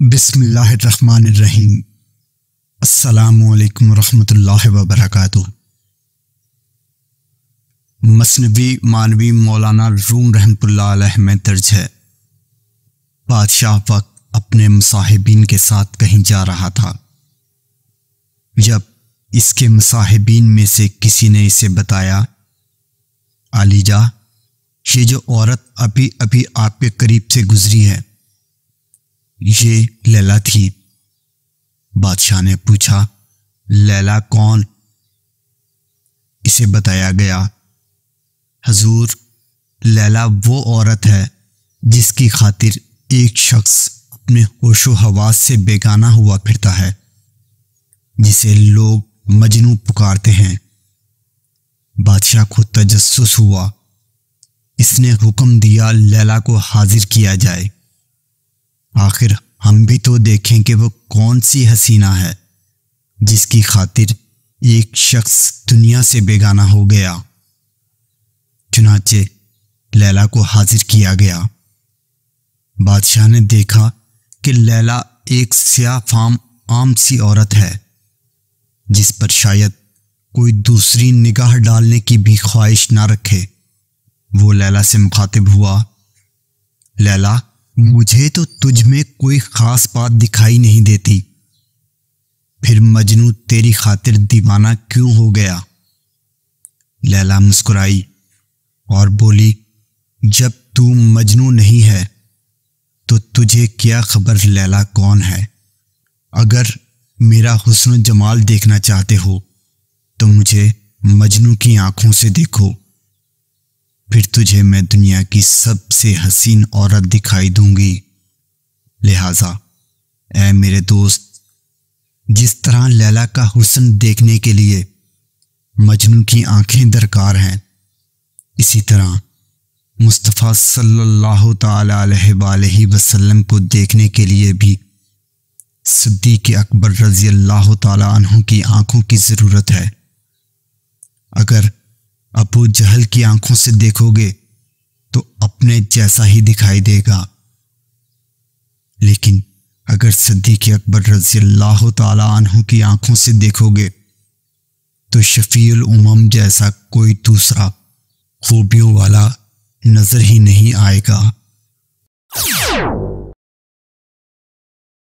बिसमीम अल्लाम रहमतुल्लाह वबरकत मसनबी मानवी मौलाना रूम रहमतुल्लाह में दर्ज है बादशाह वक्त अपने मुसाहिबीन के साथ कहीं जा रहा था जब इसके मुसाहिबीन में से किसी ने इसे बताया आलीजा ये जो औरत अभी अभी आपके करीब से गुजरी है ये लैला थी बादशाह ने पूछा लैला कौन इसे बताया गया हजूर लैला वो औरत है जिसकी खातिर एक शख्स अपने होशो हवास से बेगाना हुआ फिरता है जिसे लोग मजनू पुकारते हैं बादशाह को तजस्स हुआ इसने हुक्म दिया लैला को हाजिर किया जाए आखिर हम भी तो देखें कि वो कौन सी हसीना है जिसकी खातिर एक शख्स दुनिया से बेगाना हो गया चुनाचे लैला को हाजिर किया गया बादशाह ने देखा कि लैला एक स्याह फाम आम सी औरत है जिस पर शायद कोई दूसरी निगाह डालने की भी ख्वाहिश ना रखे वो लैला से मुखातिब हुआ लैला मुझे तो तुझ में कोई खास बात दिखाई नहीं देती फिर मजनू तेरी खातिर दीवाना क्यों हो गया लैला मुस्कुराई और बोली जब तू मजनू नहीं है तो तुझे क्या खबर लैला कौन है अगर मेरा हुस्न जमाल देखना चाहते हो तो मुझे मजनू की आंखों से देखो फिर तुझे मैं दुनिया की सबसे हसीन औरत दिखाई दूंगी लिहाजा ए मेरे दोस्त जिस तरह लैला का हुसन देखने के लिए मजनू की आंखें दरकार हैं इसी तरह मुस्तफ़ा सल्लल्लाहु अलैहि वसल्लम को देखने के लिए भी सिद्दीक अकबर रज़ी अल्लाह तु की आंखों की ज़रूरत है अगर अबू जहल की आंखों से देखोगे तो अपने जैसा ही दिखाई देगा लेकिन अगर सद्दीक अकबर रजी अल्लाह तहों की आंखों से देखोगे तो शफील उमम जैसा कोई दूसरा खूबियों वाला नज़र ही नहीं आएगा